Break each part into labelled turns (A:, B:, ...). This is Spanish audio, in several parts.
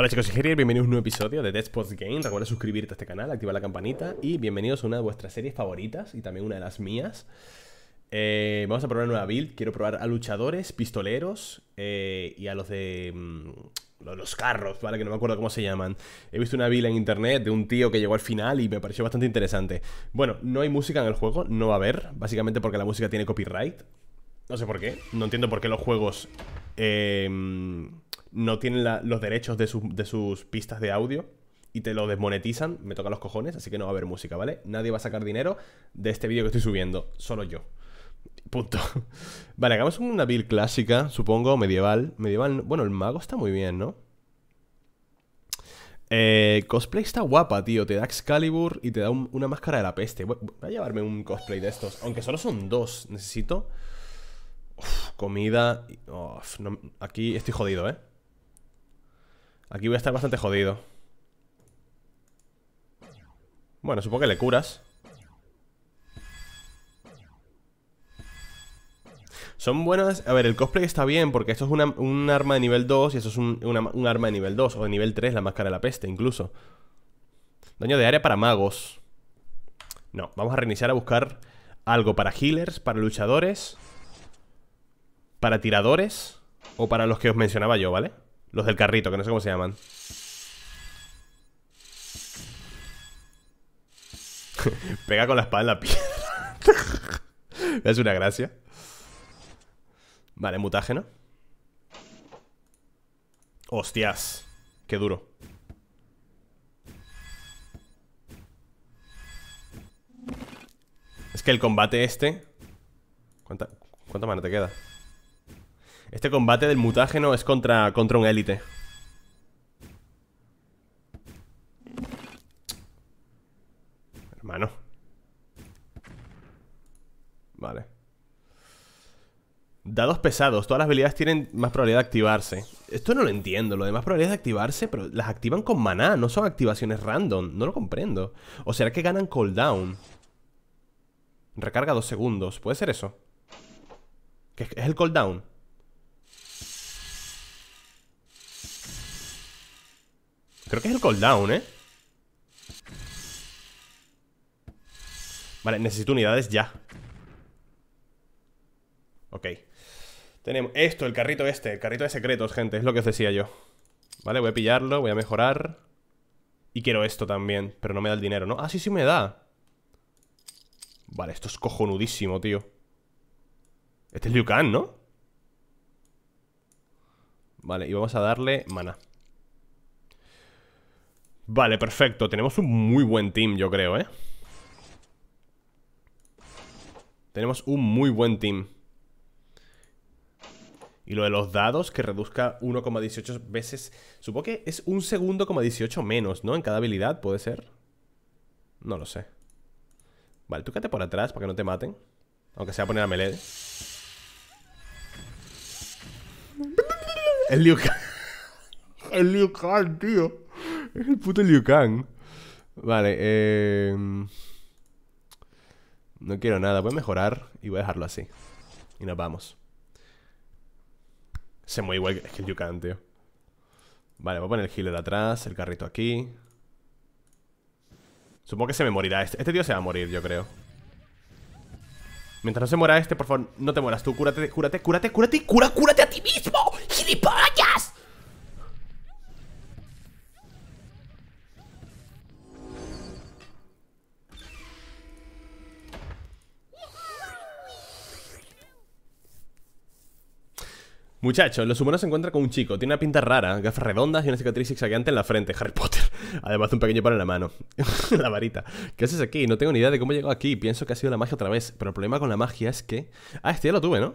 A: Hola chicos, soy queridos, bienvenidos a un nuevo episodio de Dead Spots Game. Recuerda suscribirte a este canal, activar la campanita y bienvenidos a una de vuestras series favoritas y también una de las mías. Eh, vamos a probar una nueva build. Quiero probar a luchadores, pistoleros eh, y a los de mm, los, carros, ¿vale? Que no me acuerdo cómo se llaman. He visto una build en internet de un tío que llegó al final y me pareció bastante interesante. Bueno, no hay música en el juego, no va a haber, básicamente porque la música tiene copyright. No sé por qué, no entiendo por qué los juegos... Eh, no tienen los derechos de, sus pistas de audio y te lo desmonetizan, me toca los cojones, así que no va a haber música, ¿vale? Nadie va a sacar dinero de este vídeo que estoy subiendo, solo yo. Punto. Vale, hagamos una build clásica, supongo, medieval. Medieval, bueno, el mago está muy bien, ¿no? Eh, cosplay está guapa, tío. Te da Excalibur y te da una máscara de la peste. Voy, a llevarme un cosplay de estos. Aunque solo son dos. Necesito... comida... aquí estoy jodido, ¿eh? Aquí voy a estar bastante jodido Bueno, supongo que le curas Son buenas... A ver, el cosplay está bien porque esto es un arma de nivel 2 y eso es un, arma de nivel 2 o de nivel 3, la máscara de la peste incluso. Daño de área para magos. No, vamos a reiniciar a buscar algo para healers, para luchadores, para tiradores o para los que os mencionaba yo, ¿vale? vale los del carrito, que no sé cómo se llaman. Pega con la espada en la piedra. es una gracia. Vale, mutágeno. Hostias. Qué duro. Es que el combate este... cuánta mano te queda? Este combate del mutágeno es contra, contra un élite. Hermano. Vale. Dados pesados. Todas las habilidades tienen más probabilidad de activarse. Esto no lo entiendo. Lo de más probabilidad de activarse, pero las activan con maná. No son activaciones random. No lo comprendo. ¿O será que ganan cooldown? Recarga dos segundos. ¿Puede ser eso? ¿Que es el cooldown? Creo que es el cooldown, ¿eh? Vale, necesito unidades ya Ok Tenemos esto, el carrito este El carrito de secretos, gente, es lo que os decía yo Vale, voy a pillarlo, voy a mejorar Y quiero esto también Pero no me da el dinero, ¿no? Ah, sí, sí me da Vale, esto es cojonudísimo, tío Este es Liu ¿no? Vale, y vamos a darle mana Vale, perfecto. Tenemos un muy buen team, yo creo, ¿eh? Tenemos un muy buen team. Y lo de los dados, que reduzca 1,18 veces... Supongo que es un segundo, 18 menos, ¿no? En cada habilidad, ¿puede ser? No lo sé. Vale, tú por atrás para que no te maten. Aunque sea poner a melee. El Liu El Liu tío. Es el puto Liu Vale, eh... No quiero nada, voy a mejorar y voy a dejarlo así. Y nos vamos. Se mueve igual que, el Liu tío. Vale, voy a poner el healer atrás, el carrito aquí. Supongo que se me morirá este. Este tío se va a morir, yo creo. Mientras no se muera este, por favor, no te mueras tú. Cúrate, cúrate, cúrate, cúrate, cura, cúrate a ti mismo, gilipollas. Muchachos, los humanos se encuentran con un chico. Tiene una pinta rara, gafas redondas y una cicatriz zigzagueante en la frente. Harry Potter. Además de un pequeño palo en la mano. la varita. ¿Qué haces aquí? No tengo ni idea de cómo llegó aquí. Pienso que ha sido la magia otra vez. Pero el problema con la magia es que... Ah, este ya lo tuve, ¿no?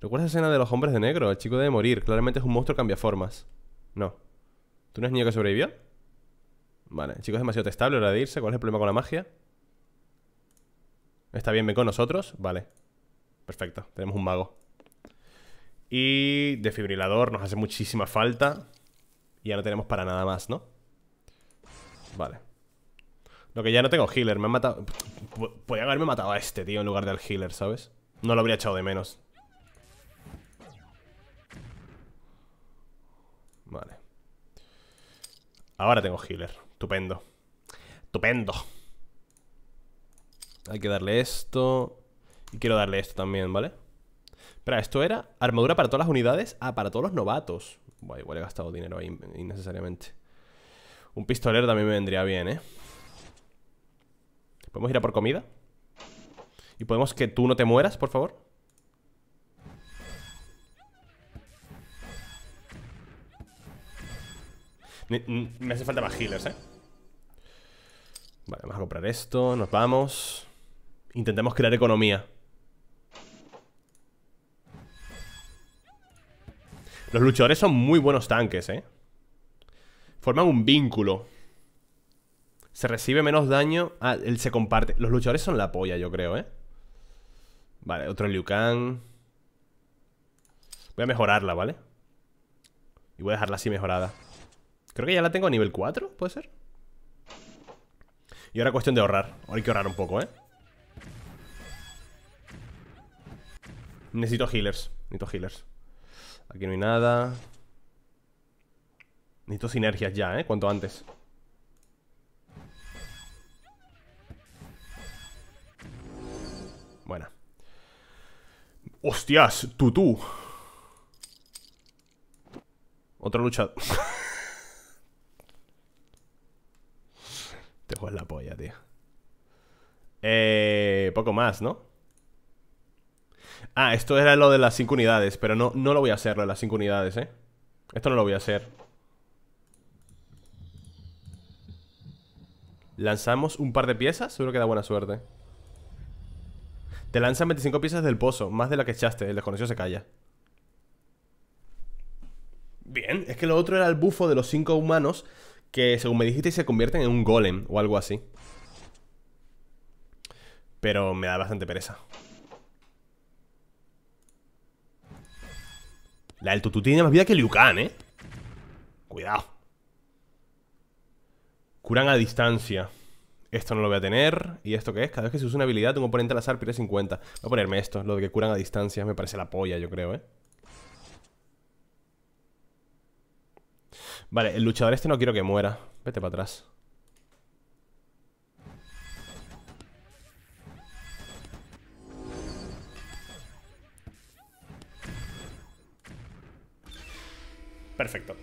A: ¿Recuerdas la escena de los hombres de negro? El chico debe morir. Claramente es un monstruo que cambia formas. No. ¿Tú no eres niño que sobrevivió? Vale, el chico es demasiado testable hora de irse. ¿Cuál es el problema con la magia? ¿Está bien, ven con nosotros? Vale. Perfecto, tenemos un mago. Y defibrilador nos hace muchísima falta. Y ya no tenemos para nada más, ¿no? Vale. Lo que ya no tengo healer, me han matado... Podría haberme matado a este, tío, en lugar del healer, ¿sabes? No lo habría echado de menos. Vale. Ahora tengo healer. Estupendo. Estupendo. Hay que darle esto. Y quiero darle esto también, ¿vale? Espera, esto era armadura para todas las unidades. Ah, para todos los novatos. Buah, igual he gastado dinero ahí innecesariamente. Un pistolero también me vendría bien, ¿eh? ¿Podemos ir a por comida? ¿Y podemos que tú no te mueras, por favor? Me hace falta más healers, ¿eh? Vale, vamos a comprar esto, nos vamos Intentemos crear economía Los luchadores son muy buenos tanques, ¿eh? Forman un vínculo. Se recibe menos daño. Ah, él se comparte. Los luchadores son la polla, yo creo, ¿eh? Vale, otro Liu Voy a mejorarla, ¿vale? Y voy a dejarla así mejorada. Creo que ya la tengo a nivel 4, ¿puede ser? Y ahora cuestión de ahorrar. hay que ahorrar un poco, ¿eh? Necesito healers. Necesito healers. Aquí no hay nada. Necesito sinergias ya, ¿eh? Cuanto antes. Buena. ¡Hostias! ¡Tutú! Otra lucha. Te juegas la polla, tío. Eh, poco más, ¿no? Ah, esto era lo de las 5 unidades, pero no, no lo voy a hacer, lo de las 5 unidades, ¿eh? Esto no lo voy a hacer. Lanzamos un par de piezas, seguro que da buena suerte. Te lanzan 25 piezas del pozo, más de la que echaste, el desconocido se calla. Bien, es que lo otro era el bufo de los 5 humanos que, según me dijiste, se convierten en un golem o algo así. Pero me da bastante pereza. La del tiene más vida que el Kang, ¿eh? Cuidado. Curan a distancia. Esto no lo voy a tener. ¿Y esto qué es? Cada vez que se usa una habilidad, un oponente al azar pierde 50. Voy a ponerme esto. Lo de que curan a distancia me parece la polla, yo creo, ¿eh? Vale, el luchador este no quiero que muera. Vete para atrás. Perfecto.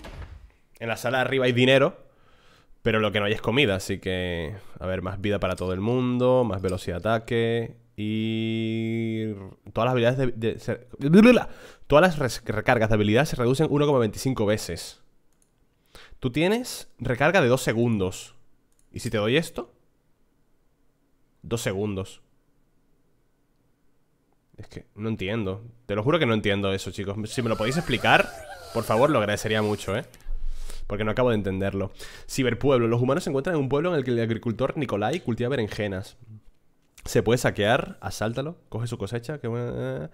A: En la sala de arriba hay dinero, pero lo que no hay es comida, así que... A ver, más vida para todo el mundo, más velocidad de ataque y... Todas las habilidades de... Todas las recargas de habilidad se reducen 1,25 veces. Tú tienes recarga de 2 segundos. ¿Y si te doy esto? 2 segundos. Es que no entiendo. Te lo juro que no entiendo eso, chicos. Si me lo podéis explicar... Por favor, lo agradecería mucho, ¿eh? Porque no acabo de entenderlo. Ciberpueblo. Los humanos se encuentran en un pueblo en el que el agricultor Nicolai cultiva berenjenas. Se puede saquear, asáltalo, coge su cosecha, que... 50%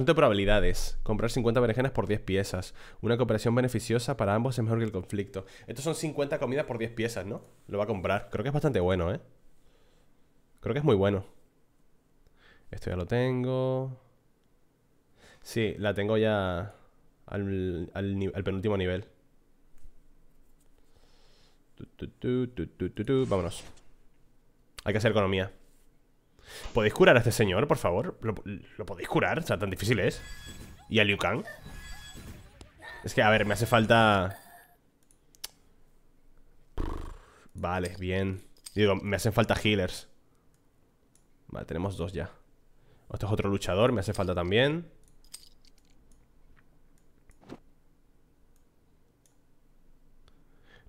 A: eh. de probabilidades. Comprar 50 berenjenas por 10 piezas. Una cooperación beneficiosa para ambos es mejor que el conflicto. Estos son 50 comidas por 10 piezas, ¿no? Lo va a comprar. Creo que es bastante bueno, ¿eh? Creo que es muy bueno. Esto ya lo tengo. Sí, la tengo ya al, penúltimo nivel. Vámonos. Hay que hacer economía. ¿Podéis curar a este señor, por favor? ¿Lo, ¿Lo, podéis curar? O sea, tan difícil es. ¿Y a Liu Kang? Es que, a ver, me hace falta... Vale, bien. Digo, me hacen falta healers. Vale, tenemos dos ya. Este es otro luchador, me hace falta también.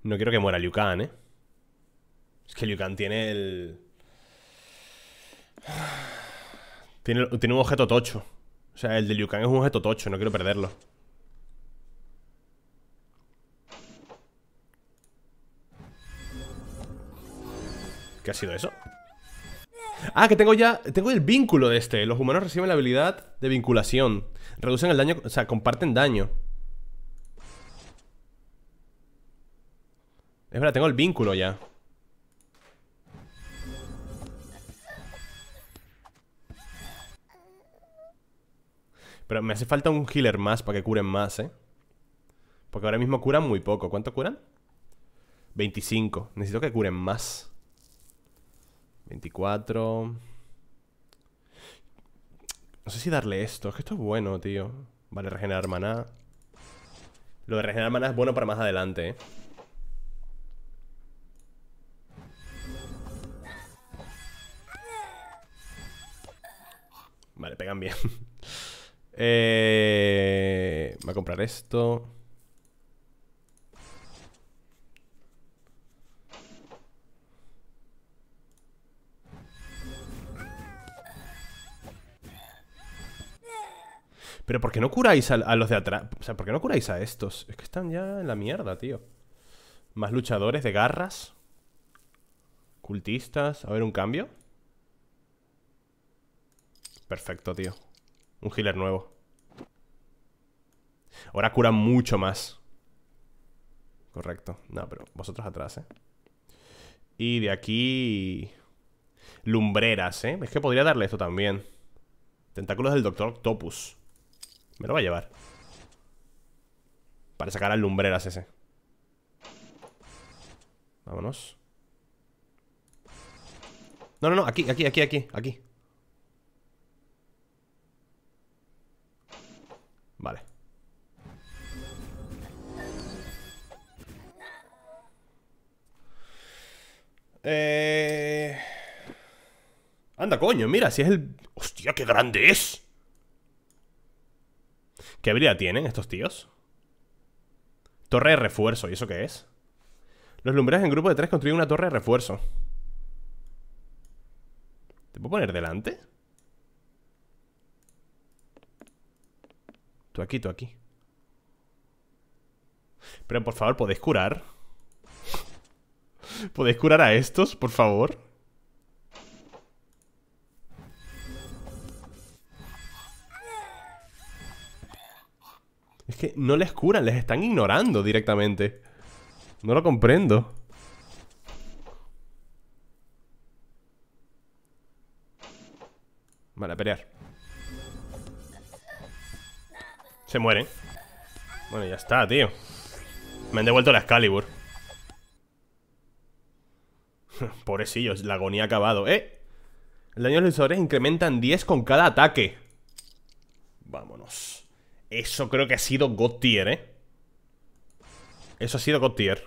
A: No quiero que muera Liu ¿eh? Es que Liu tiene el... Tiene, un objeto tocho. O sea, el de Liu es un objeto tocho, no quiero perderlo. ¿Qué ha sido eso? Ah, que tengo ya... Tengo el vínculo de este. Los humanos reciben la habilidad de vinculación. Reducen el daño... O sea, comparten daño. Es verdad, tengo el vínculo ya. Pero me hace falta un healer más para que curen más, ¿eh? Porque ahora mismo curan muy poco. ¿Cuánto curan? 25. Necesito que curen más. 24. No sé si darle esto. Es que esto es bueno, tío. Vale, regenerar maná. Lo de regenerar maná es bueno para más adelante, ¿eh? Vale, pegan bien. eh, voy a comprar esto. Pero ¿por qué no curáis a, a los de atrás? O sea, ¿por qué no curáis a estos? Es que están ya en la mierda, tío. Más luchadores de garras. Cultistas. A ver, un cambio. Perfecto, tío. Un healer nuevo. Ahora cura mucho más. Correcto. No, pero vosotros atrás, ¿eh? Y de aquí... Lumbreras, ¿eh? Es que podría darle esto también. Tentáculos del Doctor Octopus. Me lo va a llevar. Para sacar al Lumbreras ese. Vámonos. No, no, no. Aquí, aquí, aquí, aquí. Aquí. Vale. Eh, anda, coño, mira, si es el... ¡Hostia, qué grande es! ¿Qué habilidad tienen estos tíos? Torre de refuerzo, ¿y eso qué es? Los lumbreras en grupo de tres construyen una torre de refuerzo ¿Te puedo poner delante? aquí, aquí. Pero por favor, ¿podéis curar? ¿Podéis curar a estos, por favor? Es que no les curan, les están ignorando directamente. No lo comprendo. Vale, a pelear. Se mueren. Bueno, ya está, tío. Me han devuelto la Excalibur. Pobrecillos, la agonía ha acabado. ¡Eh! El daño de los incrementa incrementan 10 con cada ataque. Vámonos. Eso creo que ha sido God Tier, ¿eh? Eso ha sido God Tier.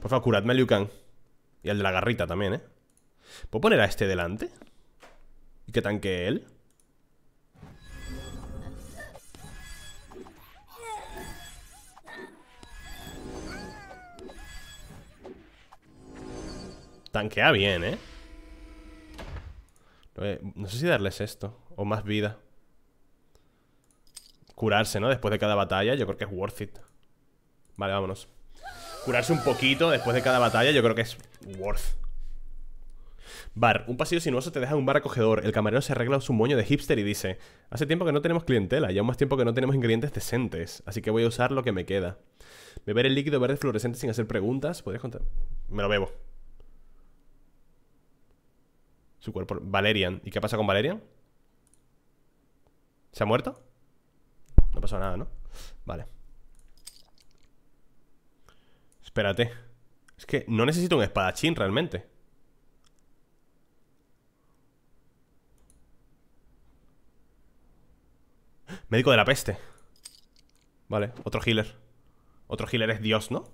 A: Por favor, curadme a Liu Y al de la garrita también, ¿eh? ¿Puedo poner a este delante? ¿Y que tanque él? Tanquea bien, ¿eh? ¿eh? No sé si darles esto O más vida Curarse, ¿no? Después de cada batalla Yo creo que es worth it Vale, vámonos Curarse un poquito después de cada batalla Yo creo que es worth Bar. Un pasillo sinuoso te deja un bar acogedor. El camarero se arregla su moño de hipster y dice: Hace tiempo que no tenemos clientela y aún más tiempo que no tenemos ingredientes decentes, así que voy a usar lo que me queda. Beber el líquido verde fluorescente sin hacer preguntas. ¿Podrías contar? Me lo bebo. Su cuerpo. Valerian. ¿Y qué pasa con Valerian? ¿Se ha muerto? No pasó nada, ¿no? Vale. Espérate. Es que no necesito un espadachín realmente. Médico de la peste. Vale, otro healer. Otro healer es Dios, ¿no?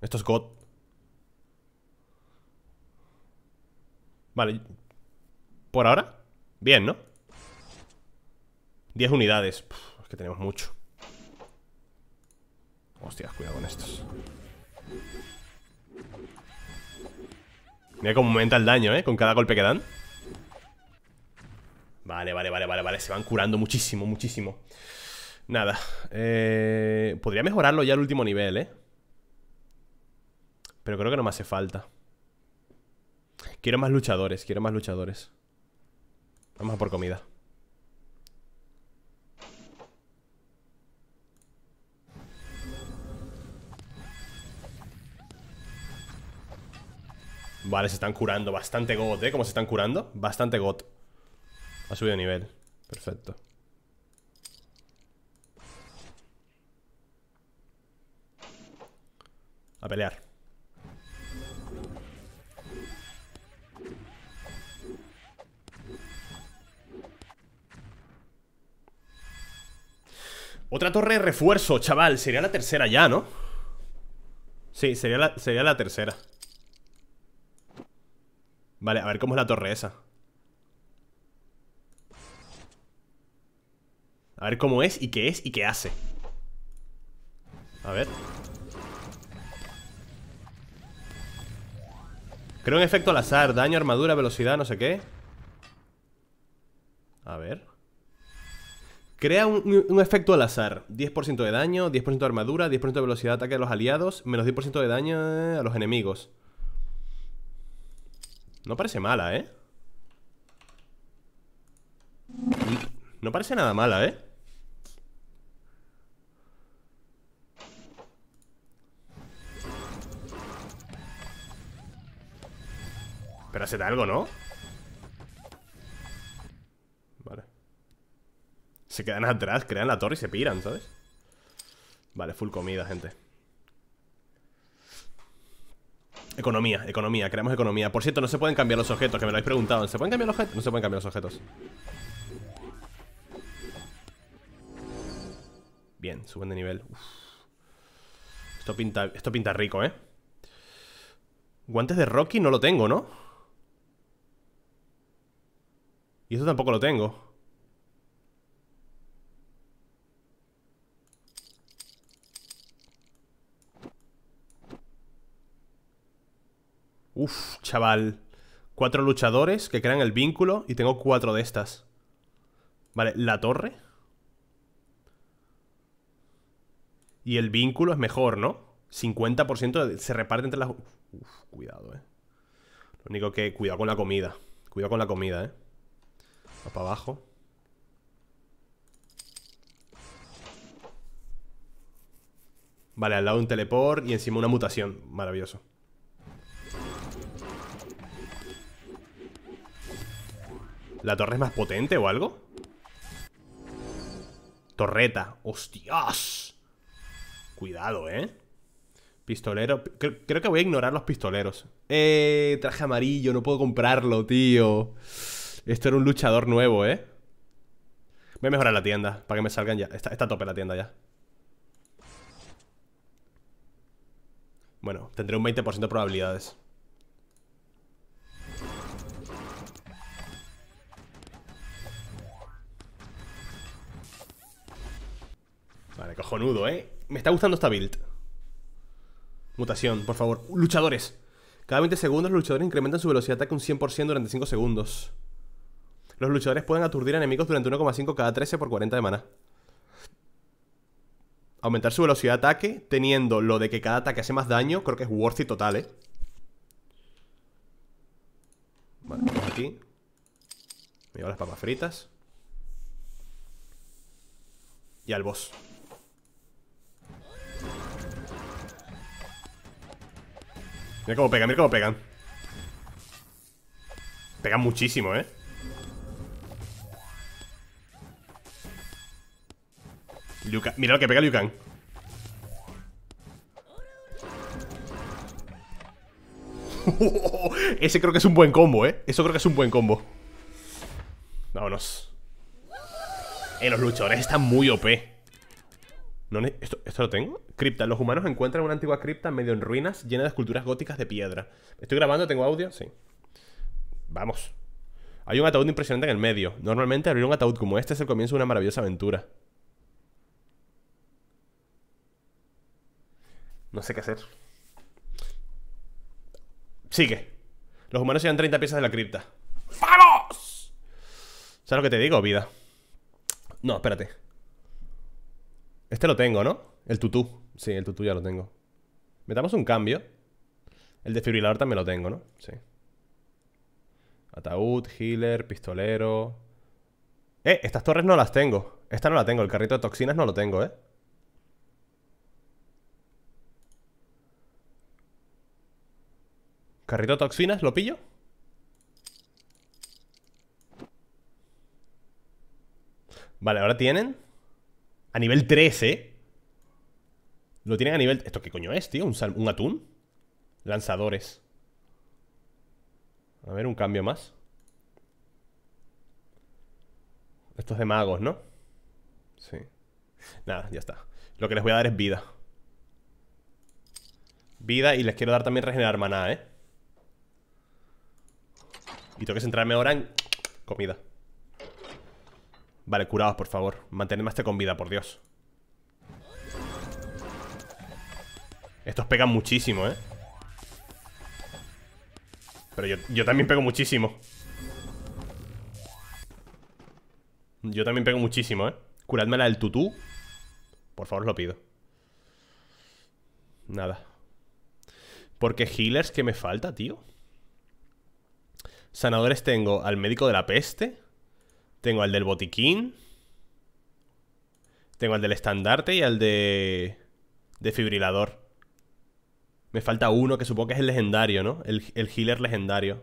A: Esto es God. Vale. ¿Por ahora? Bien, ¿no? 10 unidades. es que tenemos mucho. Hostias, cuidado con estos. Mira cómo aumenta el daño, ¿eh? Con cada golpe que dan. Vale, vale, vale, vale, vale. Se van curando muchísimo, muchísimo. Nada. Eh, podría mejorarlo ya al último nivel, ¿eh? Pero creo que no me hace falta. Quiero más luchadores, quiero más luchadores. Vamos a por comida. Vale, se están curando. Bastante got, ¿eh? ¿Cómo se están curando? Bastante got. Ha subido de nivel. Perfecto. A pelear. Otra torre de refuerzo, chaval. Sería la tercera ya, ¿no? Sí, sería la, sería la tercera. Vale, a ver cómo es la torre esa. A ver cómo es y qué es y qué hace. A ver. Creo en efecto al azar. Daño, armadura, velocidad, no sé qué. A ver. Crea un, efecto al azar. 10% de daño, 10% de armadura, 10% de velocidad de ataque a los aliados, menos 10% de daño a los enemigos. No parece mala, ¿eh? No parece nada mala, ¿eh? Pero hace algo, ¿no? Se quedan atrás, crean la torre y se piran, ¿sabes? Vale, full comida, gente Economía, economía, creamos economía Por cierto, no se pueden cambiar los objetos, que me lo habéis preguntado ¿Se pueden cambiar los objetos? No se pueden cambiar los objetos Bien, suben de nivel Esto pinta, esto pinta rico, ¿eh? Guantes de Rocky no lo tengo, ¿no? Y esto tampoco lo tengo Uf, chaval. Cuatro luchadores que crean el vínculo y tengo cuatro de estas. Vale, la torre. Y el vínculo es mejor, ¿no? 50% se reparte entre las... Uf, cuidado, eh. Lo único que... Cuidado con la comida. Cuidado con la comida, eh. Va para abajo. Vale, al lado un teleport y encima una mutación. Maravilloso. ¿La torre es más potente o algo? Torreta, hostias Cuidado, ¿eh? Pistolero, creo, que voy a ignorar los pistoleros Eh, traje amarillo, no puedo comprarlo, tío Esto era un luchador nuevo, ¿eh? Voy a mejorar la tienda, para que me salgan ya Está, está a tope la tienda ya Bueno, tendré un 20% de probabilidades Nudo, ¿eh? Me está gustando esta build. Mutación, por favor. Luchadores. Cada 20 segundos los luchadores incrementan su velocidad de ataque un 100% durante 5 segundos. Los luchadores pueden aturdir enemigos durante 1,5 cada 13 por 40 de mana. Aumentar su velocidad de ataque teniendo lo de que cada ataque hace más daño. Creo que es it total, ¿eh? Vale, vamos aquí. Me llevo las papas fritas. Y al boss. Mira cómo pegan, mira cómo pegan. Pegan muchísimo, ¿eh? Mira lo que pega Liu Ese creo que es un buen combo, ¿eh? Eso creo que es un buen combo. Vámonos. Eh, los luchadores están muy OP esto, lo tengo. Cripta. Los humanos encuentran una antigua cripta medio en ruinas llena de esculturas góticas de piedra. ¿Estoy grabando? ¿Tengo audio? Sí. Vamos. Hay un ataúd impresionante en el medio. Normalmente abrir un ataúd como este es el comienzo de una maravillosa aventura. No sé qué hacer. Sigue. Los humanos llevan 30 piezas de la cripta. ¡Vamos! ¿Sabes lo que te digo, vida? No, espérate. Este lo tengo, ¿no? El tutú. Sí, el tutú ya lo tengo. Metamos un cambio. El desfibrilador también lo tengo, ¿no? Sí. Ataúd, healer, pistolero. Eh, estas torres no las tengo. Esta no la tengo. El carrito de toxinas no lo tengo, ¿eh? Carrito de toxinas, ¿lo pillo? Vale, ahora tienen a nivel 13. Lo tienen a nivel... ¿Esto qué coño es, tío? ¿Un, atún? Lanzadores. A ver, un cambio más. Estos de magos, ¿no? Sí. Nada, ya está. Lo que les voy a dar es vida. Vida y les quiero dar también regenerar maná, ¿eh? Y tengo que centrarme ahora en comida. Vale, curaos, por favor. Mantenedme hasta con vida, por Dios. Estos pegan muchísimo, ¿eh? Pero yo, también pego muchísimo. Yo también pego muchísimo, ¿eh? Curadme la del tutú. Por favor, lo pido. Nada. Porque healers que me falta, tío. Sanadores tengo al médico de la peste. Tengo al del botiquín. Tengo al del estandarte y al de... Defibrilador. Me falta uno que supongo que es el legendario, ¿no? El, healer legendario.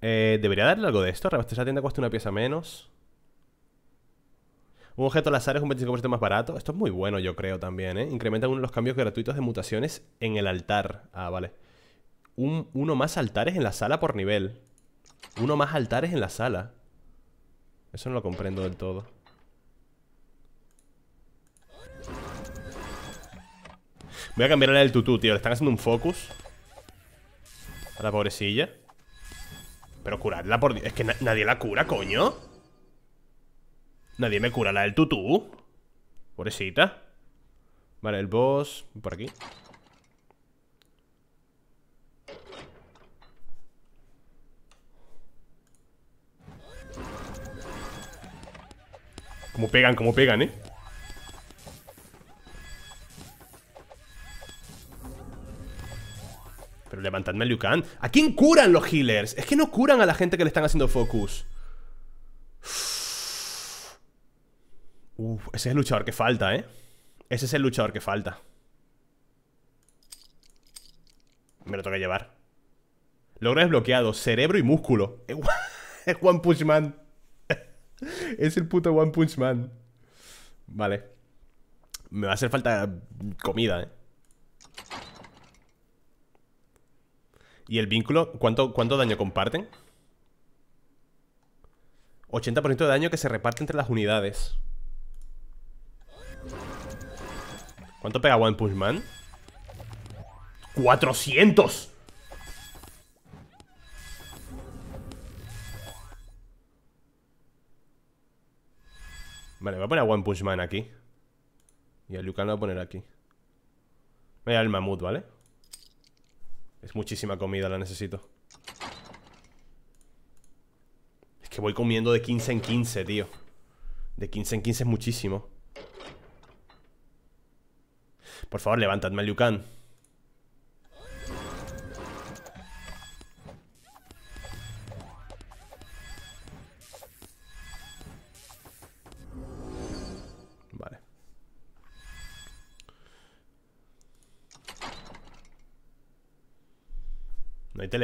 A: Eh, ¿Debería darle algo de esto? Rebastecer la tienda cuesta una pieza menos. Un objeto al azar es un 25% más barato. Esto es muy bueno, yo creo, también, ¿eh? Incrementa uno de los cambios gratuitos de mutaciones en el altar. Ah, vale uno más altares en la sala por nivel. Uno más altares en la sala. Eso no lo comprendo del todo. Voy a la del tutú, tío. Le están haciendo un focus. A la pobrecilla. Pero curarla por... Es que nadie la cura, coño. Nadie me cura la del tutú. Pobrecita. Vale, el boss... Por aquí. Como pegan, como pegan, ¿eh? Pero levantadme el Yukan. ¿A quién curan los healers? Es que no curan a la gente que le están haciendo focus. Uf, ese es el luchador que falta, ¿eh? Ese es el luchador que falta. Me lo toca llevar. Logro desbloqueado. Cerebro y músculo. Es Juan Pushman es el puto One Punch Man. Vale. Me va a hacer falta comida, ¿eh? ¿Y el vínculo? ¿Cuánto, cuánto daño comparten? 80% de daño que se reparte entre las unidades. ¿Cuánto pega One Punch Man? ¡400! Vale, voy a poner a One Punch Man aquí. Y a Yukan lo voy a poner aquí. Voy a el mamut, ¿vale? Es muchísima comida, la necesito. Es que voy comiendo de 15 en 15, tío. De 15 en 15 es muchísimo. Por favor, levantadme a Lucan.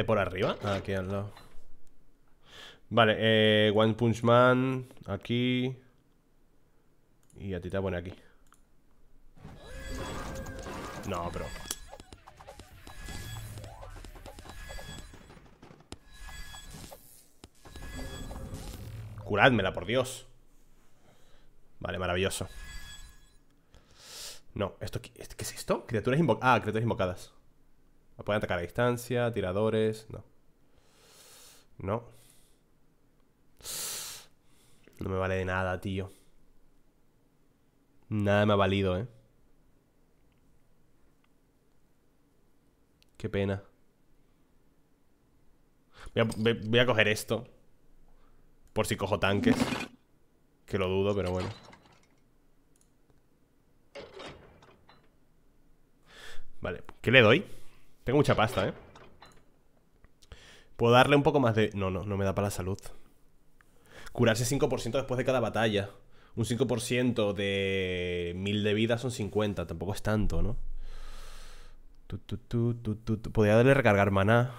A: por arriba? Ah, aquí al lado. Vale, eh, One Punch Man, aquí. Y a ti te pone aquí. No, pero... Curádmela, por Dios. Vale, maravilloso. No, ¿esto qué, qué es esto? Criaturas invocadas. Ah, criaturas invocadas. Pueden atacar a distancia, tiradores. No. No. No me vale de nada, tío. Nada me ha valido, ¿eh? Qué pena. voy a, coger esto. Por si cojo tanques. Que lo dudo, pero bueno. Vale, ¿qué le doy? Tengo mucha pasta, ¿eh? Puedo darle un poco más de... No, no, no me da para la salud. Curarse 5% después de cada batalla. Un 5% de 1000 de vida son 50. Tampoco es tanto, ¿no? Podría darle recargar maná.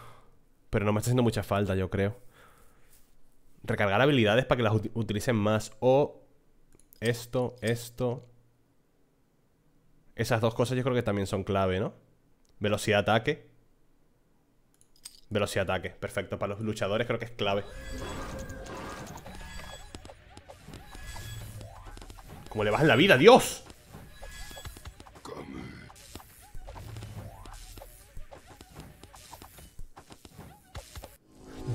A: Pero no me está haciendo mucha falta, yo creo. Recargar habilidades para que las utilicen más. O esto, esto. Esas dos cosas yo creo que también son clave, ¿no? Velocidad ataque. Velocidad ataque. Perfecto. Para los luchadores creo que es clave. ¿Cómo le bajan la vida? ¡Dios!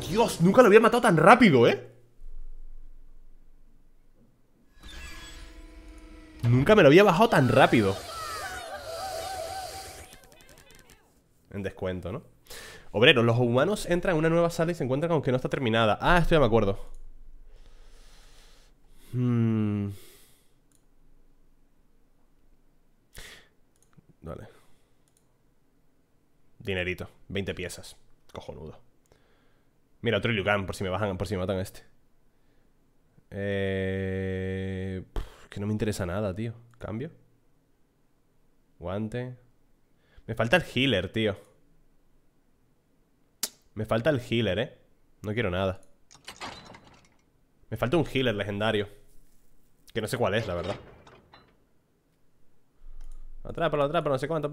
A: Dios, nunca lo había matado tan rápido, ¿eh? Nunca me lo había bajado tan rápido en descuento, ¿no? Obreros, los humanos entran a una nueva sala y se encuentran con que no está terminada. Ah, esto ya me acuerdo. Vale. Hmm. Dinerito. 20 piezas. Cojonudo. Mira, otro Yugan, por si me bajan, por si me matan a este. Eh... que no me interesa nada, tío. Cambio. Guante. Me falta el healer, tío. Me falta el healer, ¿eh? No quiero nada. Me falta un healer legendario. Que no sé cuál es, la verdad. otra, pero no sé cuánto.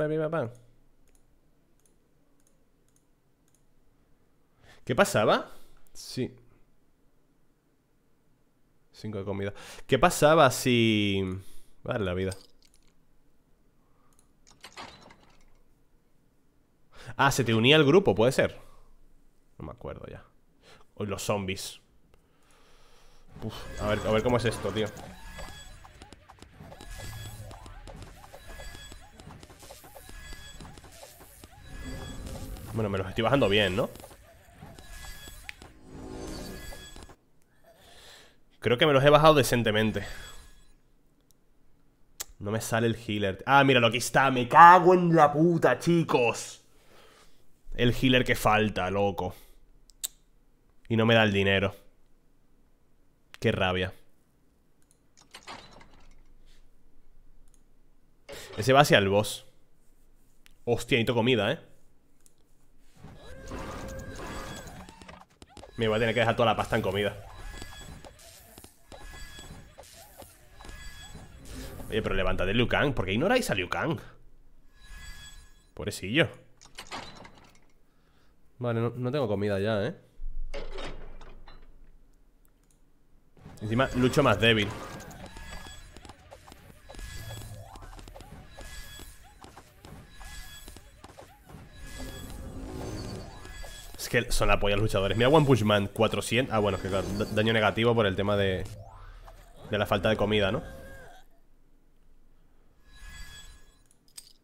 A: ¿Qué pasaba? Sí. Cinco de comida. ¿Qué pasaba si... Vale, la vida. Ah, se te unía al grupo, puede ser. No me acuerdo ya. O los zombies. a ver, a ver cómo es esto, tío. Bueno, me los estoy bajando bien, ¿no? Creo que me los he bajado decentemente No me sale el healer Ah, míralo, aquí está Me cago en la puta, chicos el healer que falta, loco. Y no me da el dinero. Qué rabia. Ese va hacia el boss. Hostia, necesito comida, ¿eh? Me voy a tener que dejar toda la pasta en comida. Oye, pero el Liu Kang. ¿Por qué ignoráis a Liu Kang? Pobrecillo. Vale, no, tengo comida ya, ¿eh? Encima, lucho más débil Es que son la polla los luchadores Mira One push Man, 400 Ah, bueno, es que daño negativo por el tema de De la falta de comida, ¿no?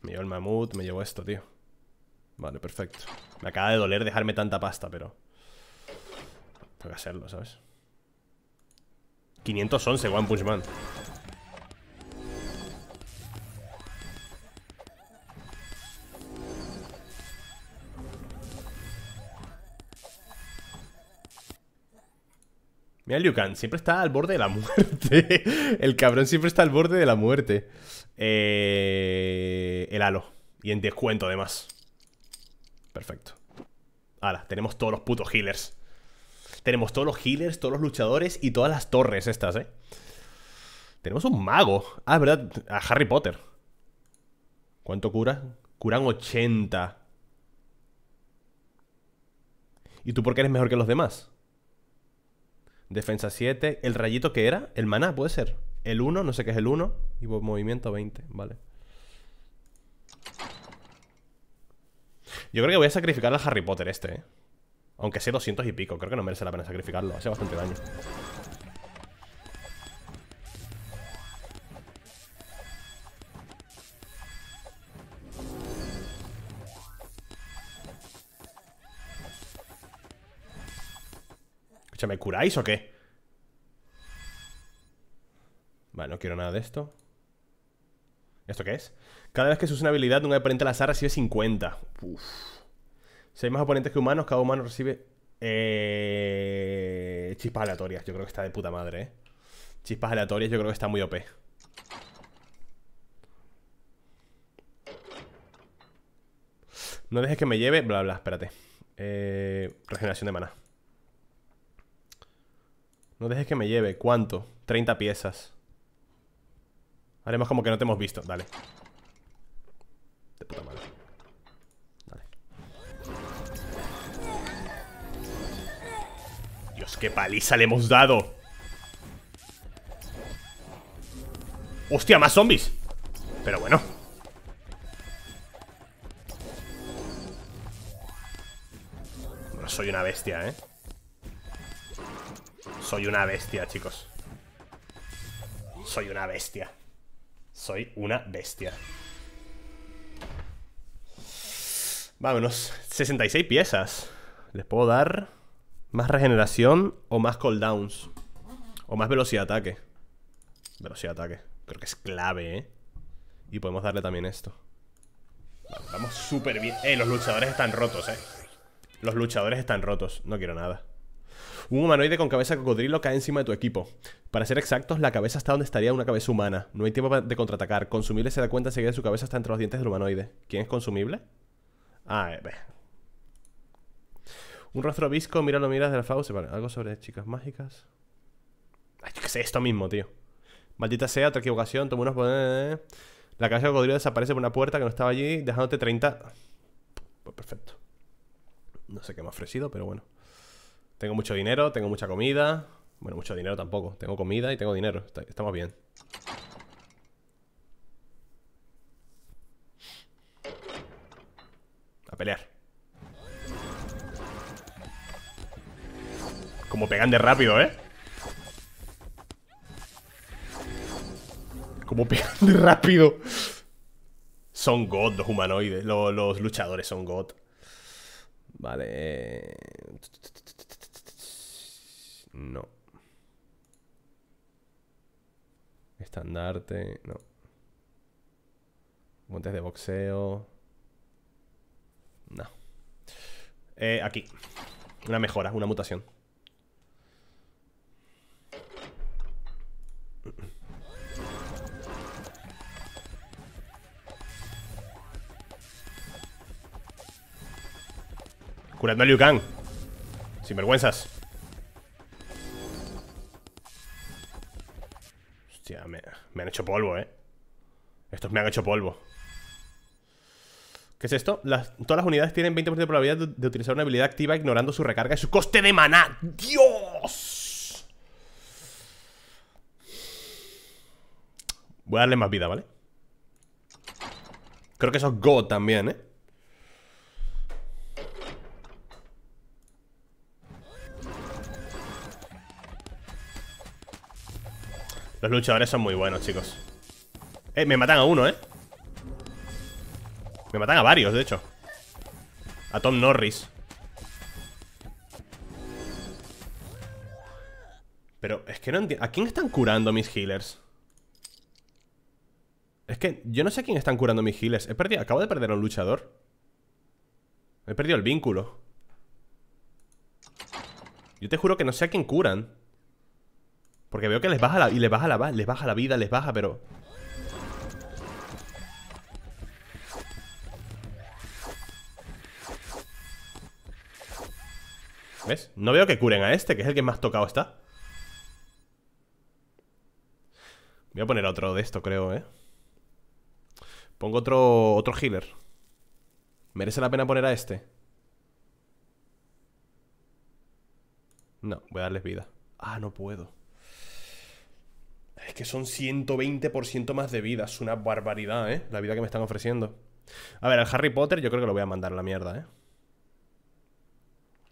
A: Me llevo el mamut, me llevo esto, tío Vale, perfecto. Me acaba de doler dejarme tanta pasta, pero... Tengo que hacerlo, ¿sabes? 511, One Punch Man. Mira, Liu siempre está al borde de la muerte. el cabrón siempre está al borde de la muerte. Eh, el halo. Y en descuento, además. Perfecto. Ahora, tenemos todos los putos healers. Tenemos todos los healers, todos los luchadores y todas las torres estas, ¿eh? Tenemos un mago. Ah, es verdad, a Harry Potter. ¿Cuánto cura? Curan 80. ¿Y tú por qué eres mejor que los demás? Defensa 7. ¿El rayito que era? ¿El maná puede ser? El 1, no sé qué es el 1. Y movimiento 20, vale. Yo creo que voy a sacrificar al Harry Potter este, ¿eh? Aunque sea 200 y pico, creo que no merece la pena sacrificarlo. Hace bastante daño. ¿me curáis o qué? Vale, no quiero nada de esto ¿Esto qué es? Cada vez que se una habilidad, un oponente al azar recibe 50. Uf. Si hay más oponentes que humanos, cada humano recibe eh, chispas aleatorias. Yo creo que está de puta madre, ¿eh? Chispas aleatorias, yo creo que está muy OP. No dejes que me lleve, bla, bla, espérate. Eh, regeneración de mana No dejes que me lleve. ¿Cuánto? 30 piezas. Haremos como que no te hemos visto, dale De puta madre Dios, qué paliza le hemos dado Hostia, más zombies Pero bueno No soy una bestia, eh Soy una bestia, chicos Soy una bestia soy una bestia. Vámonos. 66 piezas. Les puedo dar más regeneración o más cooldowns. O más velocidad de ataque. Velocidad de ataque. Creo que es clave, ¿eh? Y podemos darle también esto. vamos súper bien. Eh, los luchadores están rotos, eh. Los luchadores están rotos. No quiero nada. Un humanoide con cabeza de cocodrilo cae encima de tu equipo. Para ser exactos, la cabeza está donde estaría una cabeza humana. No hay tiempo de contraatacar. Consumible se da cuenta enseguida de su cabeza está entre los dientes del humanoide. ¿Quién es consumible? Ah, eh, Un rostro visco, míralo, miras de la fauce. algo sobre chicas mágicas. Ay, qué sé, esto mismo, tío. Maldita sea, otra equivocación, toma unos... Eh, eh. La cabeza de cocodrilo desaparece por una puerta que no estaba allí, dejándote 30... Pues perfecto. No sé qué me ha ofrecido, pero bueno. Tengo mucho dinero, tengo mucha comida. Bueno, mucho dinero tampoco. Tengo comida y tengo dinero. Estamos bien. A pelear. Como pegan de rápido, ¿eh? Como pegan de rápido. Son god los humanoides. Los, luchadores son god. Vale. No. Estandarte, no. Montes de boxeo. No. Eh, aquí. Una mejora, una mutación. Curando a Liu Kang. Sin vergüenzas. me, han hecho polvo, eh Estos me han hecho polvo ¿Qué es esto? todas las unidades tienen 20% de probabilidad de, utilizar una habilidad activa ignorando su recarga y su coste de maná. ¡Dios! Voy a darle más vida, ¿vale? Creo que eso es Go también, ¿eh? Los luchadores son muy buenos, chicos Eh, me matan a uno, eh Me matan a varios, de hecho A Tom Norris Pero es que no entiendo ¿A quién están curando mis healers? Es que yo no sé a quién están curando mis healers He perdido, acabo de perder a un luchador He perdido el vínculo Yo te juro que no sé a quién curan porque veo que les baja la, y les baja la, les baja la vida, les baja, pero... ¿Ves? No veo que curen a este, que es el que más tocado está. Voy a poner otro de esto, creo, ¿eh? Pongo otro, otro healer. ¿Merece la pena poner a este? No, voy a darles vida. Ah, no puedo que son 120% más de vida. Es una barbaridad, ¿eh? La vida que me están ofreciendo. A ver, al Harry Potter yo creo que lo voy a mandar a la mierda, ¿eh?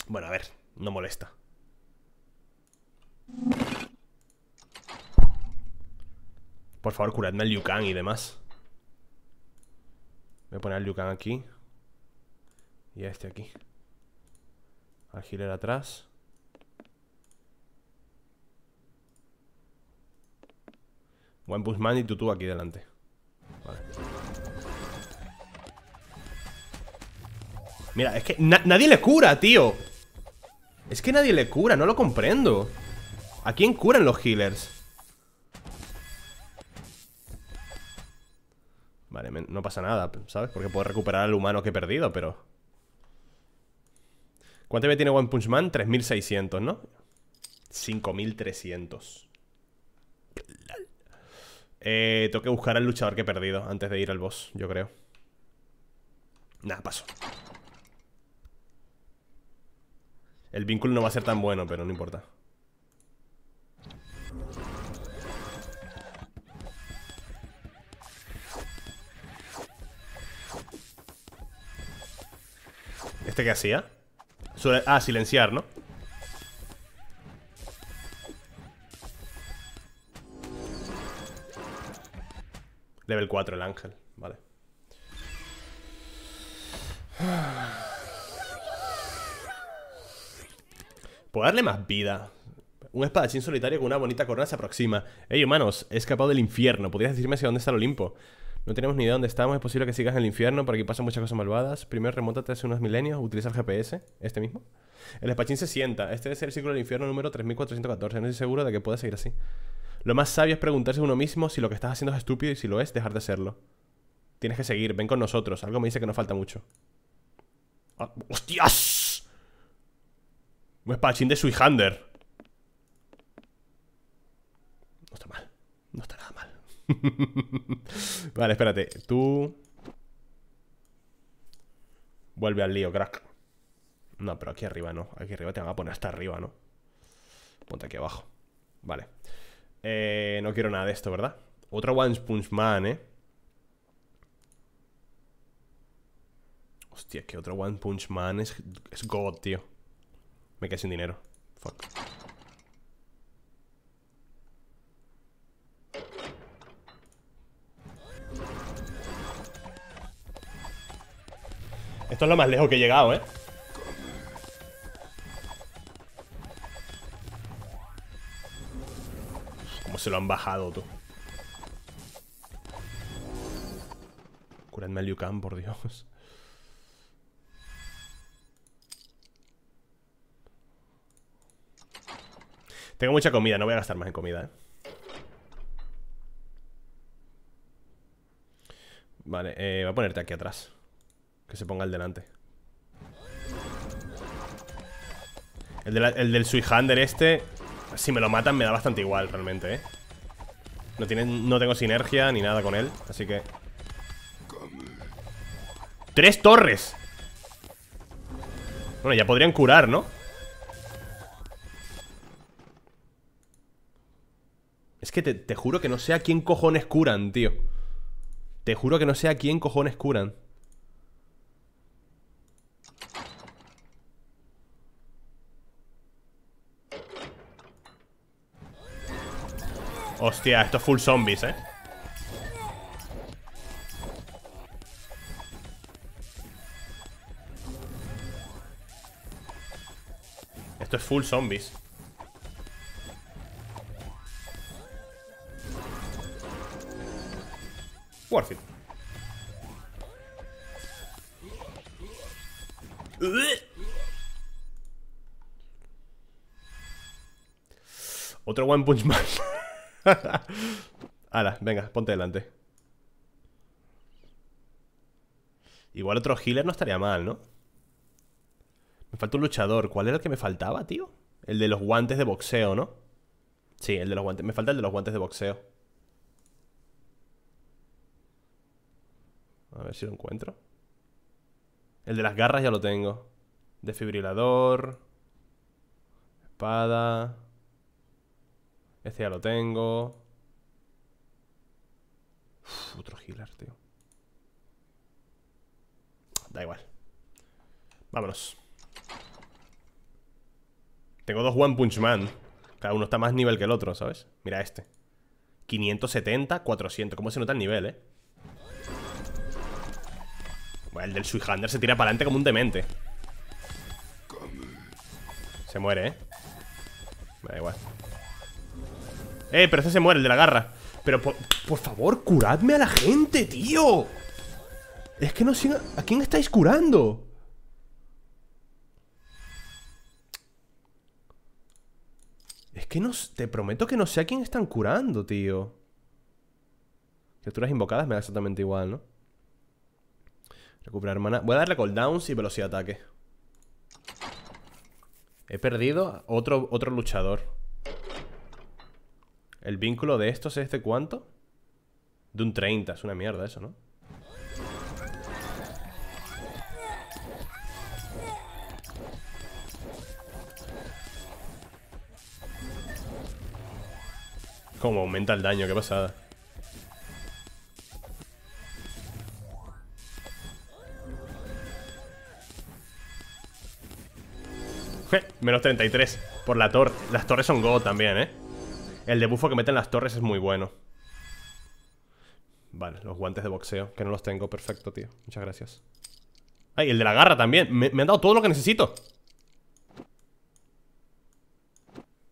A: Bueno, a ver, no molesta. Por favor, curadme el Liu y demás. Voy a poner al Liu aquí. Y a este aquí. Al atrás. One Punch Man y Tutu aquí delante. Vale. Mira, es que nadie le cura, tío. Es que nadie le cura, no lo comprendo. ¿A quién curan los healers? Vale, no pasa nada, ¿sabes? Porque puedo recuperar al humano que he perdido, pero... ¿Cuánto tiene One Punch Man? 3600, ¿no? 5300 eh, tengo que buscar al luchador que he perdido antes de ir al boss, yo creo. Nada, paso. El vínculo no va a ser tan bueno, pero no importa. ¿Este qué hacía? ah, silenciar, ¿no? Level 4, el ángel. Vale. Puedo darle más vida. Un espadachín solitario con una bonita corona se aproxima. Ey, humanos, he escapado del infierno. ¿Podrías decirme hacia dónde está el Olimpo? No tenemos ni idea de dónde estamos. Es posible que sigas en el infierno. Por aquí pasan muchas cosas malvadas. Primero remóntate hace unos milenios. Utiliza el GPS. Este mismo. El espadachín se sienta. Este debe ser el ciclo del infierno número 3414. No estoy seguro de que pueda seguir así. Lo más sabio es preguntarse a uno mismo si lo que estás haciendo es estúpido y si lo es, dejar de hacerlo. Tienes que seguir, ven con nosotros. Algo me dice que no falta mucho. Ah, ¡Hostias! Un espachín de Suihander. No está mal. No está nada mal. vale, espérate. Tú... Vuelve al lío, crack. No, pero aquí arriba no. Aquí arriba te van a poner hasta arriba, ¿no? Ponte aquí abajo. Vale. Eh, no quiero nada de esto, ¿verdad? Otra One Punch Man, ¿eh? Hostia, que otro One Punch Man es, es God, tío Me quedé sin dinero Fuck Esto es lo más lejos que he llegado, ¿eh? se lo han bajado, tú. Curadme al por Dios. Tengo mucha comida, no voy a gastar más en comida, ¿eh? Vale, eh, voy a ponerte aquí atrás Que se ponga el delante El, del... el del Suihander este si me lo matan me da bastante igual realmente, ¿eh? No, tiene, no tengo sinergia ni nada con él, así que... ¡Tres torres! Bueno, ya podrían curar, ¿no? Es que te, te juro que no sé a quién cojones curan, tío Te juro que no sé a quién cojones curan Hostia, esto es full zombies, eh Esto es full zombies Worth it Otro One Punch Man ala venga, ponte delante. Igual otro healer no estaría mal, ¿no? Me falta un luchador. ¿Cuál era el que me faltaba, tío? El de los guantes de boxeo, ¿no? Sí, el de los guantes. Me falta el de los guantes de boxeo. A ver si lo encuentro. El de las garras ya lo tengo. Desfibrilador. Espada. Este ya lo tengo. otro healer, tío. Da igual. Vámonos. Tengo dos One Punch Man. Cada uno está más nivel que el otro, ¿sabes? Mira este. 570, 400. ¿Cómo se nota el nivel, eh? Bueno, el del Hunter se tira para adelante como un demente. Se muere, ¿eh? Da igual. Eh, pero ese se muere, el de la garra Pero por, favor, curadme a la gente, tío Es que no sé ¿A quién estáis curando? Es que no... Te prometo que no sé a quién están curando, tío Criaturas invocadas me da exactamente igual, ¿no? Recuperar mana Voy a darle cooldowns y velocidad de ataque He perdido otro, otro luchador ¿El vínculo de estos es de cuánto? De un 30, es una mierda eso, ¿no? Como aumenta el daño, qué pasada Menos 33 Por la torre Las torres son go también, eh el debufo que meten las torres es muy bueno. Vale, los guantes de boxeo, que no los tengo. Perfecto, tío. Muchas gracias. Ay, el de la garra también. Me, han dado todo lo que necesito.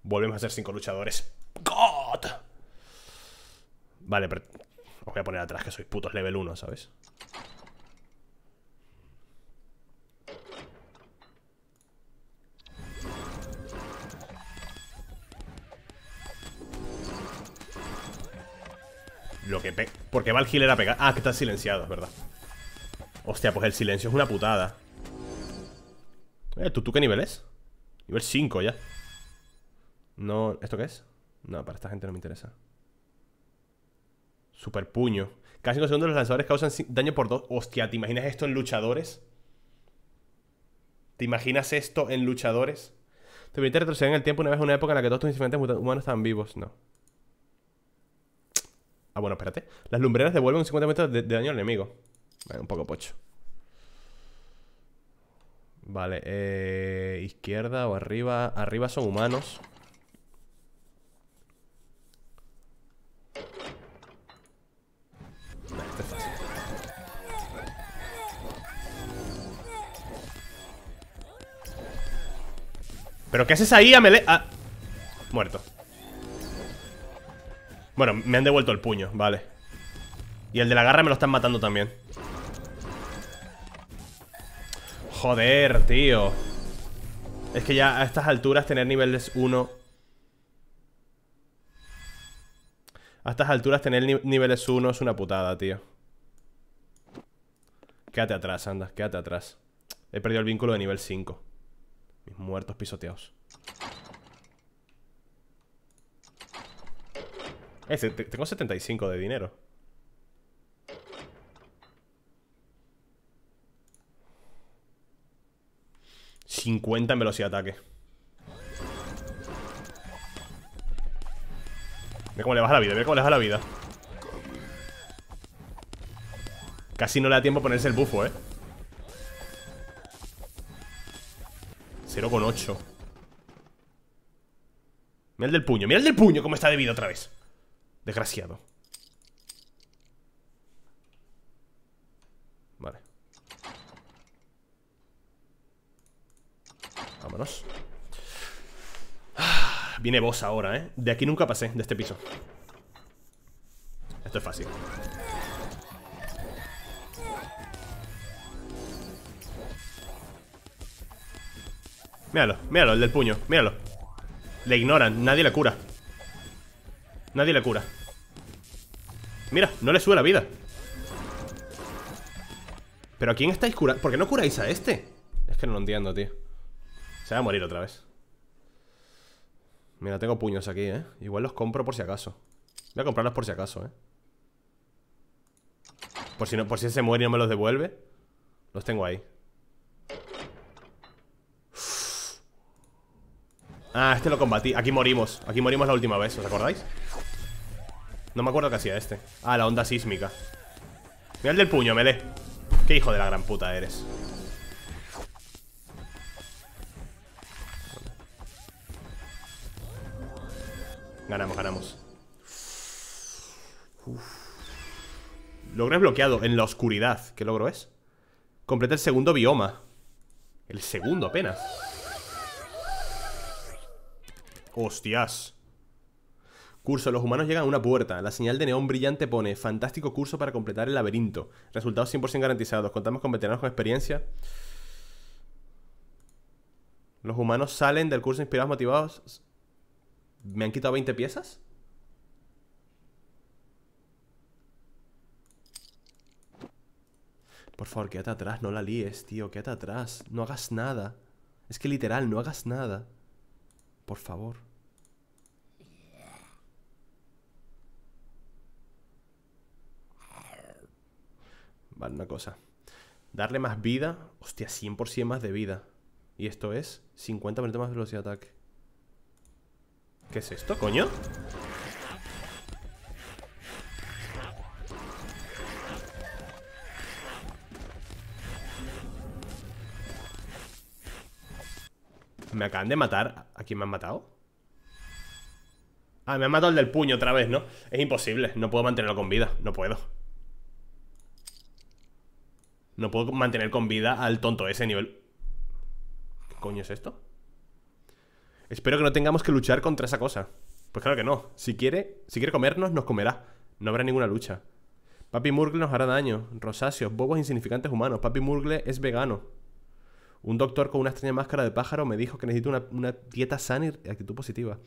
A: Volvemos a ser cinco luchadores. ¡God! Vale, pero... Os voy a poner atrás que sois putos level 1, ¿sabes? porque va el healer a pegar? Ah, que está silenciado, es verdad. Hostia, pues el silencio es una putada. Eh, ¿tú, qué nivel es? Nivel 5 ya. No, ¿esto qué es? No, para esta gente no me interesa. Super puño. casi 5 segundos los lanzadores causan daño por dos. Hostia, ¿te imaginas esto en luchadores? ¿Te imaginas esto en luchadores? Te permite retroceder en el tiempo una vez en una época en la que todos tus diferentes humanos estaban vivos. No. Ah, bueno, espérate. Las lumbreras devuelven un 50% metros de, daño al enemigo. Vale, un poco pocho. Vale, eh, izquierda o arriba. Arriba son humanos. ¿Pero qué haces ahí, Amele? Ah, muerto. Bueno, me han devuelto el puño, vale Y el de la garra me lo están matando también Joder, tío Es que ya a estas alturas tener niveles 1 A estas alturas tener niveles 1 es una putada, tío Quédate atrás, anda, quédate atrás He perdido el vínculo de nivel 5 Mis muertos pisoteados tengo 75 de dinero. ¿50 en velocidad de ataque? Mira cómo le baja la vida, ve cómo le baja la vida Casi no le da tiempo a ponerse el bufo, eh 0,8 Mira el del puño, mira el del puño Cómo está de vida otra vez Desgraciado. Vale. Vámonos. Ah, viene vos ahora, ¿eh? De aquí nunca pasé, de este piso. Esto es fácil. Míralo, míralo, el del puño, míralo. Le ignoran, nadie la cura. Nadie le cura Mira, no le sube la vida ¿Pero a quién estáis curando? ¿Por qué no curáis a este? Es que no lo entiendo, tío Se va a morir otra vez Mira, tengo puños aquí, ¿eh? Igual los compro por si acaso Voy a comprarlos por si acaso, ¿eh? Por si, no, por si se muere y no me los devuelve Los tengo ahí Ah, este lo combatí. Aquí morimos. Aquí morimos la última vez, ¿os acordáis? No me acuerdo qué hacía este. Ah, la onda sísmica. Mira el del puño, Mele. Qué hijo de la gran puta eres. Ganamos, ganamos. Logro bloqueado en la oscuridad. ¿Qué logro es? Completa el segundo bioma. El segundo apenas. Hostias. Curso. Los humanos llegan a una puerta. La señal de neón brillante pone fantástico curso para completar el laberinto. Resultados 100% garantizados. Contamos con veteranos con experiencia. Los humanos salen del curso inspirados, motivados. ¿Me han quitado 20 piezas? Por favor, quédate atrás, no la líes, tío, quédate atrás, no hagas nada. Es que literal, no hagas nada. Por favor. Vale, una cosa. Darle más vida. Hostia, 100% más de vida. Y esto es 50% más de velocidad de ataque. ¿Qué es esto, coño? Me acaban de matar. ¿A quién me han matado? Ah, me han matado el del puño otra vez, ¿no? Es imposible. No puedo mantenerlo con vida. No puedo. No puedo mantener con vida al tonto ese nivel. ¿Qué coño es esto? Espero que no tengamos que luchar contra esa cosa. Pues claro que no. Si quiere, si quiere comernos, nos comerá. No habrá ninguna lucha. Papi Murgle nos hará daño. Rosáceos, bobos insignificantes humanos. Papi Murgle es vegano. Un doctor con una extraña máscara de pájaro me dijo que necesito una, dieta sana y actitud positiva.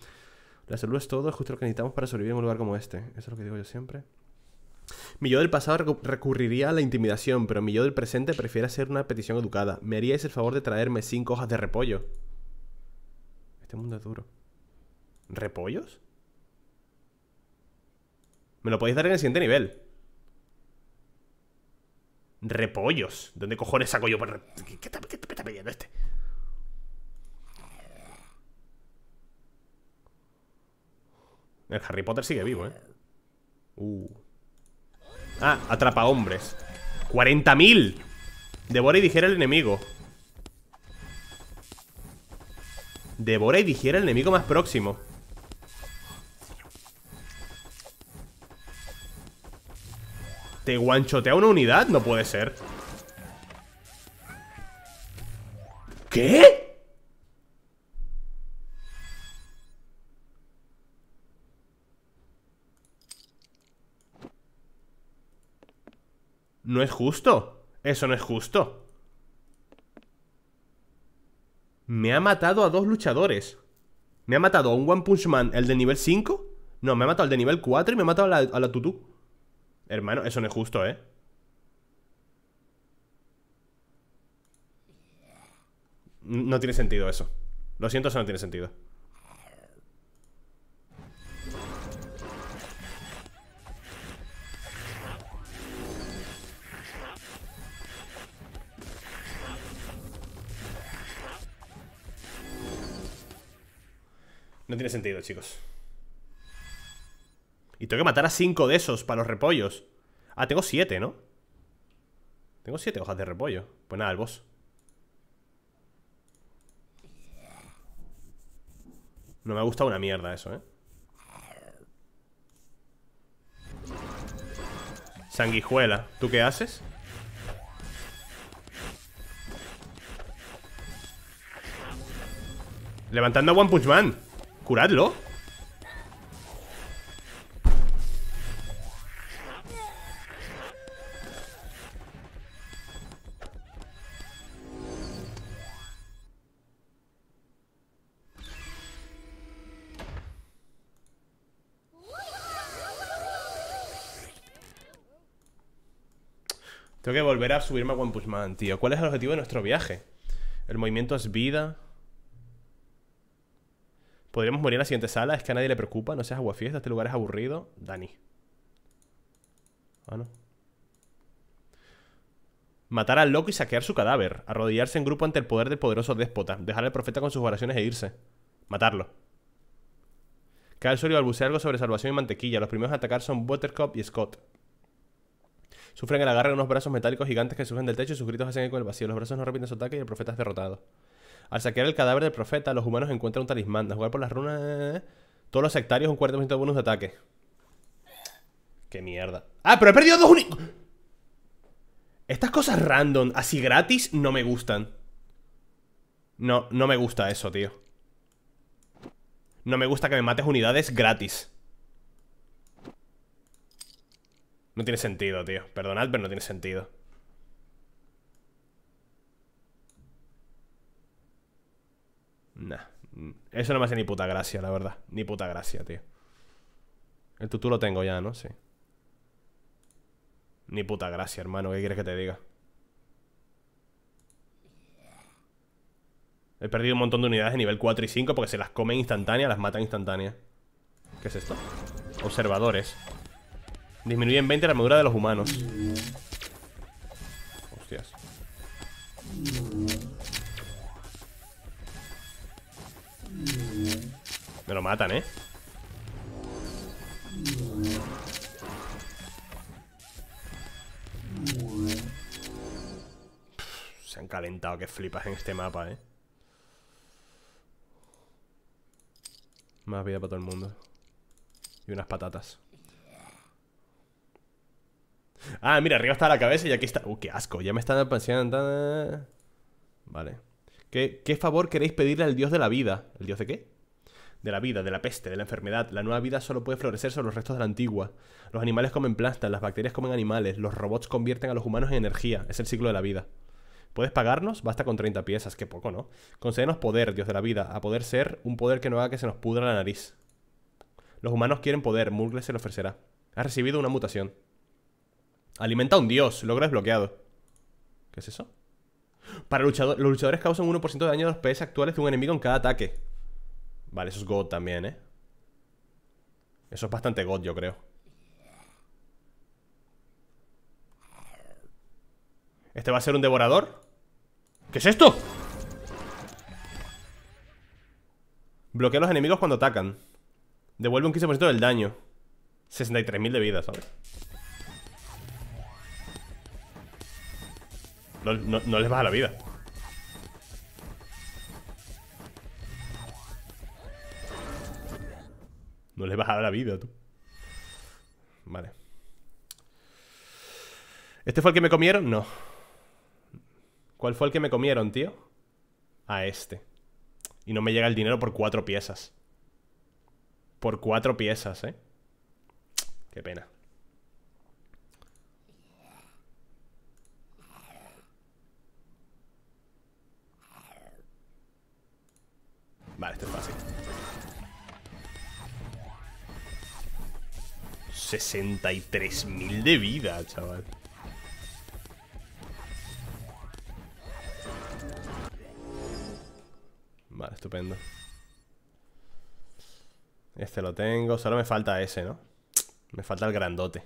A: La salud es todo, es justo lo que necesitamos para sobrevivir en un lugar como este. Eso es lo que digo yo siempre. Mi yo del pasado recurriría a la intimidación, pero mi yo del presente prefiere hacer una petición educada. ¿Me haríais el favor de traerme cinco hojas de repollo? Este mundo es duro. ¿Repollos? Me lo podéis dar en el siguiente nivel. Repollos. ¿Dónde cojones saco yo? para...? ¿Qué, está pidiendo este? El Harry Potter sigue vivo, ¿eh? Uh. Ah, atrapa hombres. ¡40.000! Devora y digiera el enemigo. Devora y digiera el enemigo más próximo. Te guanchotea una unidad, no puede ser ¿Qué? No es justo Eso no es justo Me ha matado a dos luchadores ¿Me ha matado a un One Punch Man, el de nivel 5? No, me ha matado al de nivel 4 y me ha matado a la, a la Tutu Hermano, eso no es justo, ¿eh? No tiene sentido eso. Lo siento, eso no tiene sentido. No tiene sentido, chicos. Y tengo que matar a cinco de esos para los repollos. Ah, tengo siete, ¿no? Tengo siete hojas de repollo. Pues nada, el boss. No me ha gustado una mierda eso, ¿eh? Sanguijuela. ¿Tú qué haces? Levantando a One Punch Man. Curadlo. Tengo que volver a subirme a One tío. ¿Cuál es el objetivo de nuestro viaje? El movimiento es vida. Podríamos morir en la siguiente sala. Es que a nadie le preocupa. No seas aguafiesta. Este lugar es aburrido. Dani. Ah, Matar al loco y saquear su cadáver. Arrodillarse en grupo ante el poder del poderoso déspota. Dejar al profeta con sus oraciones e irse. Matarlo. Caer al suelo y algo sobre salvación y mantequilla. Los primeros a atacar son Buttercup y Scott. Sufren el agarre de unos brazos metálicos gigantes que surgen del techo y sus gritos hacen eco en el vacío. Los brazos no repiten su ataque y el profeta es derrotado. Al saquear el cadáver del profeta, los humanos encuentran un talismán. jugar por las runas. Todos los sectarios un 40% de bonus de ataque. Qué mierda. ¡Ah, pero he perdido dos unidades! Estas cosas random, así gratis, no me gustan. No, no me gusta eso, tío. No me gusta que me mates unidades gratis. No tiene sentido, tío. Perdonad, pero no tiene sentido. Nah. Eso no me hace ni puta gracia, la verdad. Ni puta gracia, tío. El tutú lo tengo ya, ¿no? Sí. Ni puta gracia, hermano. ¿Qué quieres que te diga? He perdido un montón de unidades de nivel 4 y 5 porque se las comen instantáneas, las matan instantáneas. ¿Qué es esto? Observadores. Disminuye en 20 la armadura de los humanos. Hostias. Me lo matan, ¿eh? se han calentado que flipas en este mapa, ¿eh? Más vida para todo el mundo. Y unas patatas. Ah, mira, arriba está la cabeza y aquí está... Uh, qué asco, ya me están apasionando. Vale. ¿Qué, favor queréis pedirle al dios de la vida? ¿El dios de qué? de la vida, de la peste, de la enfermedad. La nueva vida solo puede florecer sobre los restos de la antigua. Los animales comen plantas, las bacterias comen animales, los robots convierten a los humanos en energía. Es el ciclo de la vida. ¿Puedes pagarnos? Basta con 30 piezas, Qué poco, ¿no? Concédenos poder, Dios de la vida, a poder ser un poder que no haga que se nos pudra la nariz. Los humanos quieren poder, murgles se lo ofrecerá. Ha recibido una mutación. Alimenta a un dios, Logro desbloqueado. ¿Qué es eso? Para luchador, los luchadores causan 1% de daño a los PS actuales de un enemigo en cada ataque. Vale, eso es God también, ¿eh? Eso es bastante God, yo creo. ¿Este va a ser un devorador? ¿Qué es esto? Bloquea a los enemigos cuando atacan. Devuelve un 15% del daño. 63.000 de vida, ¿sabes? No, no, no les baja la vida. No les baja la vida, tú. Vale. ¿Este fue el que me comieron? No. ¿Cuál fue el que me comieron, tío? A este. Y no me llega el dinero por cuatro piezas. Por cuatro piezas, ¿eh? Qué pena. Vale, esto es fácil. 63.000 de vida, chaval. Vale, estupendo. Este lo tengo. Solo me falta ese, ¿no? Me falta el grandote.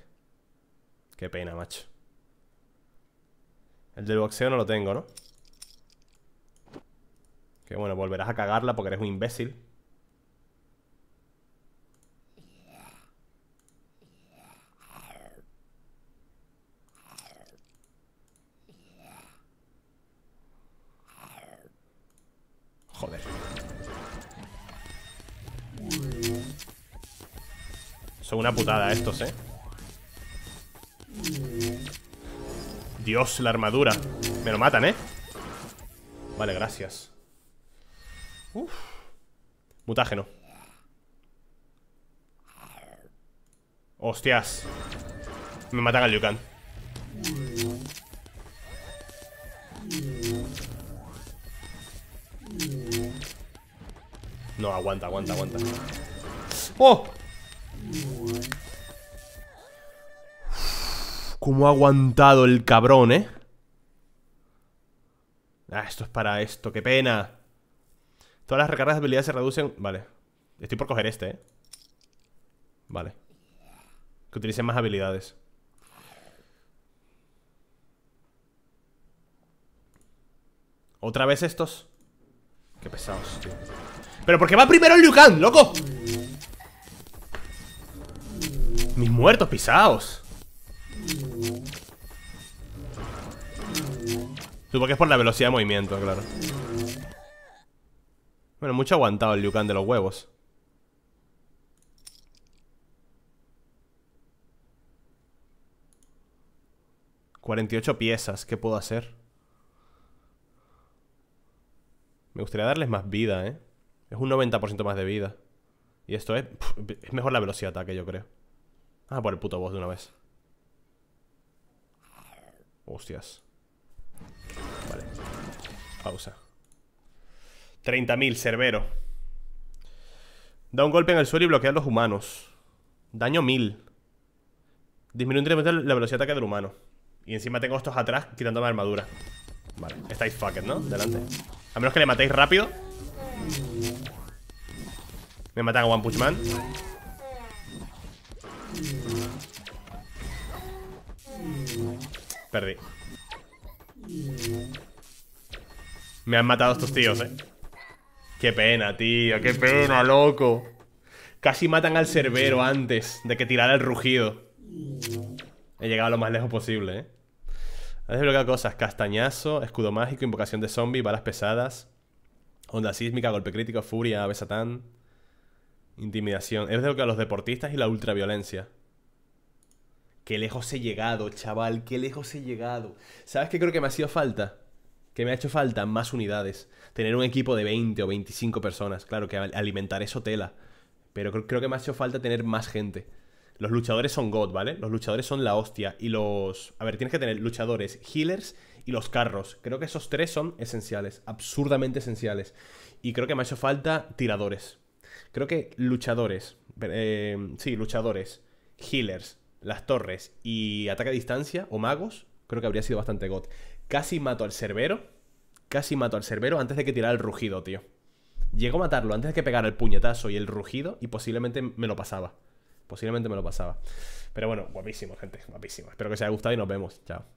A: Qué pena, macho. El del boxeo no lo tengo, ¿no? Que bueno, volverás a cagarla porque eres un imbécil. Joder. Son una putada estos, ¿eh? Dios, la armadura. Me lo matan, ¿eh? Vale, gracias. Uf. Mutágeno. Hostias. Me matan al Yukan. No, aguanta, aguanta, aguanta. ¡Oh! ¿Cómo ha aguantado el cabrón, eh? Ah, esto es para esto, qué pena. Todas las recargas de habilidades se reducen... Vale. Estoy por coger este, ¿eh? Vale. Que utilicen más habilidades. ¿Otra vez estos? Qué pesados, tío. ¿Pero por qué va primero el Liu loco? Mis muertos pisados. Supongo que es por la velocidad de movimiento, claro. Bueno, mucho aguantado el Yukan de los huevos. ¿48 piezas? ¿Qué puedo hacer? Me gustaría darles más vida, ¿eh? Es un 90% más de vida. Y esto es... Es mejor la velocidad de ataque, yo creo. Ah, por el puto boss de una vez. Hostias. Vale. Pausa. 30.000, Cerbero. Da un golpe en el suelo y bloquea a los humanos. Daño 1000. Disminuye la velocidad de ataque del humano. Y encima tengo estos atrás quitándome armadura. Vale, estáis fucked, ¿no? Delante. A menos que le matéis rápido. Me matan a One Punch Man. Perdí. Me han matado estos tíos, eh. Qué pena, tío, qué pena, loco. Casi matan al cerbero antes de que tirara el rugido. He llegado lo más lejos posible, ¿eh? Ha desbloqueado cosas. Castañazo, escudo mágico, invocación de zombie, balas pesadas, onda sísmica, golpe crítico, furia, ave satán, intimidación. He que a los deportistas y la ultraviolencia. Qué lejos he llegado, chaval, qué lejos he llegado. ¿Sabes qué creo que me ha sido falta? que me ha hecho falta más unidades. Tener un equipo de 20 o 25 personas. Claro que alimentar eso tela. Pero creo que me ha hecho falta tener más gente. Los luchadores son God, ¿vale? Los luchadores son la hostia. Y los... A ver, tienes que tener luchadores, healers y los carros. Creo que esos tres son esenciales. Absurdamente esenciales. Y creo que me ha hecho falta tiradores. Creo que luchadores. Eh, sí, luchadores. Healers. Las torres y ataque a distancia o magos. Creo que habría sido bastante God. Casi mato al cerbero. Casi mato al cerbero antes de que tirara el rugido, tío. Llego a matarlo antes de que pegara el puñetazo y el rugido y posiblemente me lo pasaba. Posiblemente me lo pasaba. Pero bueno, guapísimo, gente. Guapísimo. Espero que os haya gustado y nos vemos. Chao.